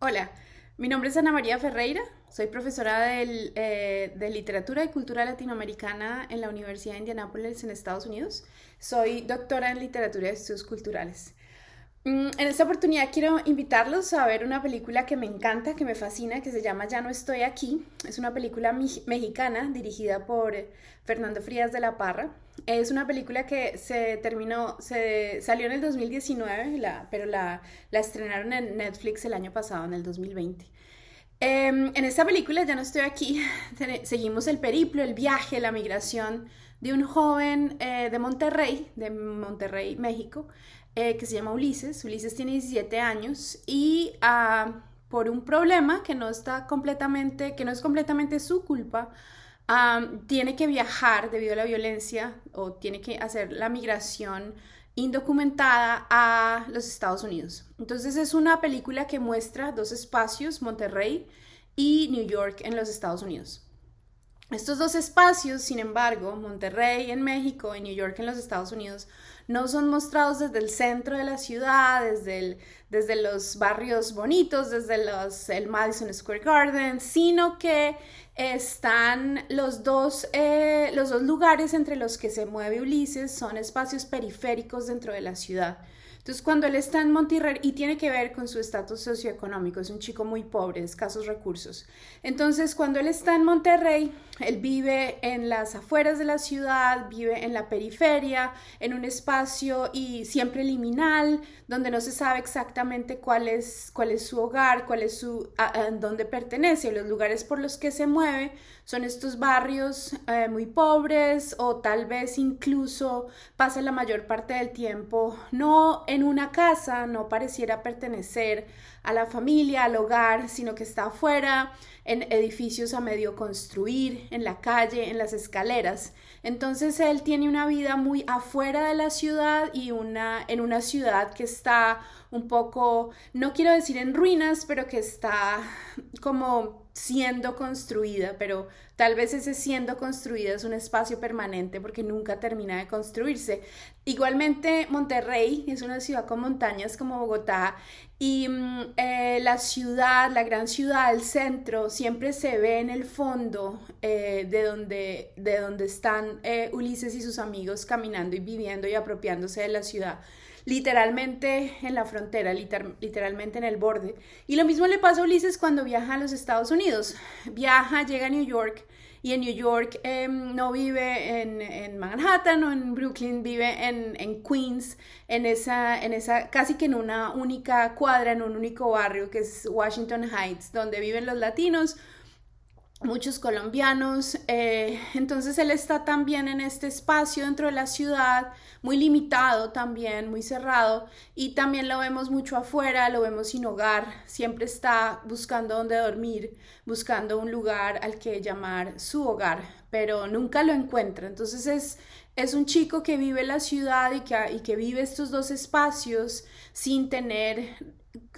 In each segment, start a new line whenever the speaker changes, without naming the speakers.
Hola, mi nombre es Ana María Ferreira, soy profesora eh, de Literatura y Cultura Latinoamericana en la Universidad de Indianápolis en Estados Unidos. Soy doctora en Literatura y Estudios Culturales. Mm, en esta oportunidad quiero invitarlos a ver una película que me encanta, que me fascina, que se llama Ya no estoy aquí. Es una película mexicana dirigida por Fernando Frías de la Parra. Es una película que se terminó, se salió en el 2019, pero la, estrenaron en Netflix el año pasado, en el 2020. Em, en esta película Ya no estoy aquí, seguimos el periplo, el viaje, la migración de un joven eh, de Monterrey, de Monterrey, México, eh, que se llama Ulises. Ulises tiene 17 años y ah, por un problema que no, está completamente, que no es completamente su culpa, ah, tiene que viajar debido a la violencia o tiene que hacer la migración indocumentada a los Estados Unidos. Entonces es una película que muestra dos espacios, Monterrey y New York en los Estados Unidos. Estos dos espacios, sin embargo, Monterrey en México y New York en los Estados Unidos, no son mostrados desde el centro de la ciudad, desde, los barrios bonitos, desde el Madison Square Garden, sino que están los dos, eh, los dos lugares entre los que se mueve Ulises, son espacios periféricos dentro de la ciudad. Entonces, cuando él está en Monterrey y tiene que ver con su estatus socioeconómico, es un chico muy pobre, escasos recursos. Entonces, cuando él está en Monterrey, él vive en las afueras de la ciudad, vive en la periferia, en un espacio y siempre liminal, donde no se sabe exactamente cuál es, cuál es su hogar, cuál es su, en dónde pertenece, los lugares por los que se mueve son estos barrios eh, muy pobres o tal vez incluso pasa la mayor parte del tiempo no en una casa no pareciera pertenecer a la familia, al hogar, sino que está afuera, en edificios a medio construir, en la calle, en las escaleras. Entonces él tiene una vida muy afuera de la ciudad y una, en una ciudad que está un poco, no quiero decir en ruinas, pero que está como siendo construida, pero Tal vez ese siendo construido es un espacio permanente porque nunca termina de construirse. Igualmente, Monterrey es una ciudad con montañas como Bogotá y mm, eh, la ciudad, la gran ciudad, el centro, siempre se ve en el fondo eh, de, donde, de, donde, están eh, Ulises y sus amigos caminando y viviendo y apropiándose de la ciudad, literalmente en la frontera, literalmente en el borde. Y lo mismo le pasa a Ulises cuando viaja a los Estados Unidos. Viaja, llega a New York y en New York em, no vive en, Manhattan o en Brooklyn, vive en, en, Queens, en esa, en esa, casi que en una única cuadra, en un único barrio que es Washington Heights, donde viven los latinos, muchos colombianos. Eh, entonces él está también en este espacio dentro de la ciudad, muy limitado también, muy cerrado, y también lo vemos mucho afuera, lo vemos sin hogar, siempre está buscando dónde dormir, buscando un lugar al que llamar su hogar, pero nunca lo encuentra. Entonces es, es un chico que vive la ciudad y que, y que vive estos dos espacios sin tener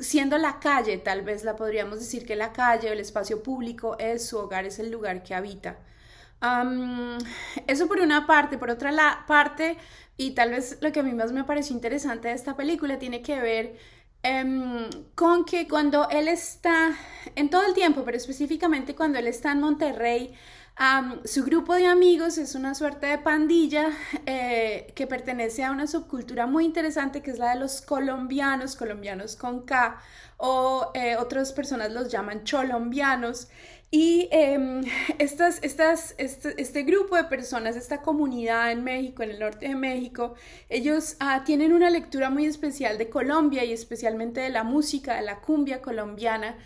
siendo la calle, tal vez la podríamos decir que la calle el espacio público es su hogar, es el lugar que habita. eso por una parte, por otra la parte, y tal vez lo que a mí más me pareció interesante de esta película tiene que ver em, con que cuando él está, en todo el tiempo, pero específicamente cuando él está en Monterrey, su grupo de amigos es una suerte de pandilla eh, que pertenece a una subcultura muy interesante que es la de los colombianos, colombianos con K, o eh, otras personas los llaman cholombianos. Y em, estas, estas, este, este, grupo de personas, esta comunidad en México, en el norte de México, ellos ah, tienen una lectura muy especial de Colombia y especialmente de la música, de la cumbia colombiana.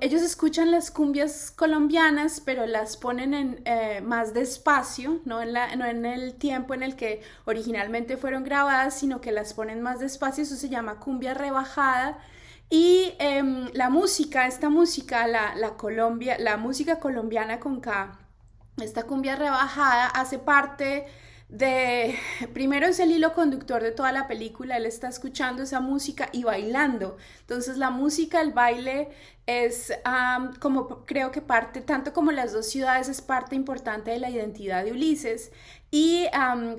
ellos escuchan las cumbias colombianas, pero las ponen en, eh, más despacio, no en, no en el tiempo en el que originalmente fueron grabadas, sino que las ponen más despacio. Eso se llama cumbia rebajada. Y em, la música, esta música, la, la, Colombia, la música colombiana con K, esta cumbia rebajada hace parte de primero es el hilo conductor de toda la película, él está escuchando esa música y bailando. Entonces la música, el baile es como creo que parte, tanto como las dos ciudades, es parte importante de la identidad de Ulises. Y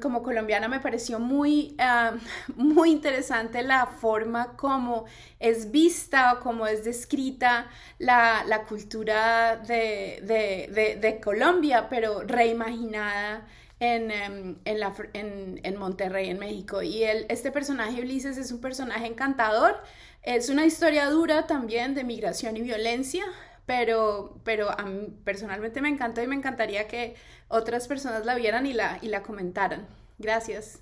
como colombiana me pareció muy, muy interesante la forma como es vista o como es descrita la, la cultura de, de, de Colombia, pero reimaginada Em, en, la, en, Monterrey, en México. Y el este personaje, Ulises, es un personaje encantador. Es una historia dura también de migración y violencia, pero, pero a mí personalmente me encanta y me encantaría que otras personas la vieran y la, y la comentaran. Gracias.